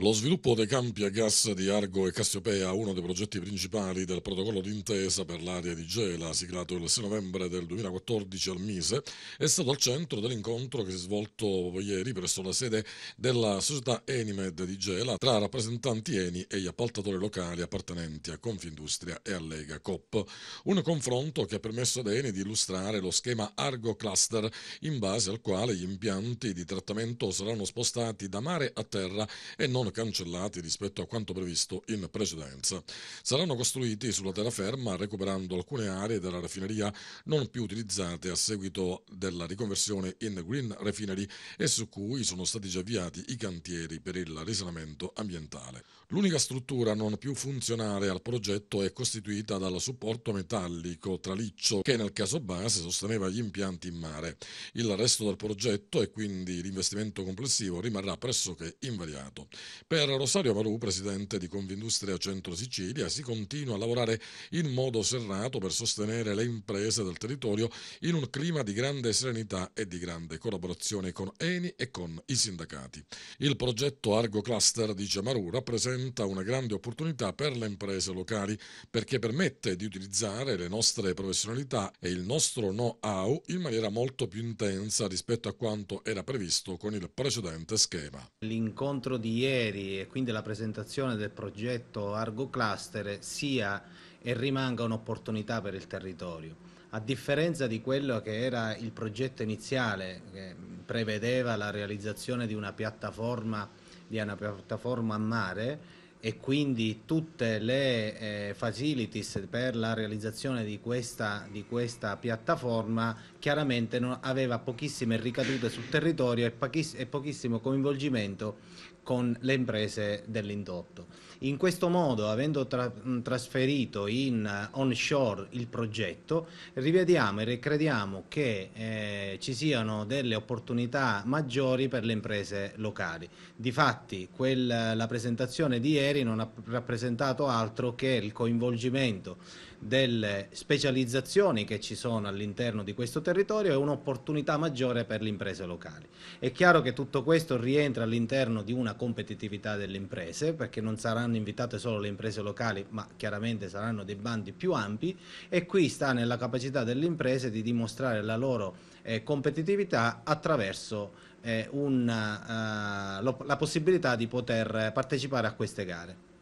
Lo sviluppo dei campi a gas di Argo e Cassiopea, uno dei progetti principali del protocollo d'intesa per l'area di Gela, siglato il 6 novembre del 2014 al Mise, è stato al centro dell'incontro che si è svolto ieri presso la sede della società Enimed di Gela tra rappresentanti Eni e gli appaltatori locali appartenenti a Confindustria e a Lega Cop. Un confronto che ha permesso ad Eni di illustrare lo schema Argo Cluster, in base al quale gli impianti di trattamento saranno spostati da mare a terra e non non cancellati rispetto a quanto previsto in precedenza. Saranno costruiti sulla terraferma recuperando alcune aree della raffineria non più utilizzate a seguito della riconversione in Green Refinery e su cui sono stati già avviati i cantieri per il risanamento ambientale. L'unica struttura non più funzionale al progetto è costituita dal supporto metallico traliccio che nel caso base sosteneva gli impianti in mare. Il resto del progetto e quindi l'investimento complessivo rimarrà pressoché invariato. Per Rosario Palù, presidente di Confindustria Centro Sicilia, si continua a lavorare in modo serrato per sostenere le imprese del territorio in un clima di grande serenità e di grande collaborazione con Eni e con i sindacati. Il progetto Argo Cluster, dice Maru, rappresenta una grande opportunità per le imprese locali perché permette di utilizzare le nostre professionalità e il nostro know-how in maniera molto più intensa rispetto a quanto era previsto con il precedente schema. L'incontro di ieri pareri e quindi la presentazione del progetto Argo Cluster sia e rimanga un'opportunità per il territorio. A differenza di quello che era il progetto iniziale, che prevedeva la realizzazione di una piattaforma, di una piattaforma a mare, e quindi tutte le eh, facilities per la realizzazione di questa, di questa piattaforma chiaramente non, aveva pochissime ricadute sul territorio e, pochiss e pochissimo coinvolgimento con le imprese dell'indotto. In questo modo, avendo tra trasferito in uh, onshore il progetto, rivediamo e crediamo che eh, ci siano delle opportunità maggiori per le imprese locali. Difatti, quel, la presentazione di ieri ieri non ha rappresentato altro che il coinvolgimento delle specializzazioni che ci sono all'interno di questo territorio e un'opportunità maggiore per le imprese locali. È chiaro che tutto questo rientra all'interno di una competitività delle imprese perché non saranno invitate solo le imprese locali ma chiaramente saranno dei bandi più ampi e qui sta nella capacità delle imprese di dimostrare la loro eh, competitività attraverso eh, una, eh, la possibilità di poter partecipare a queste gare.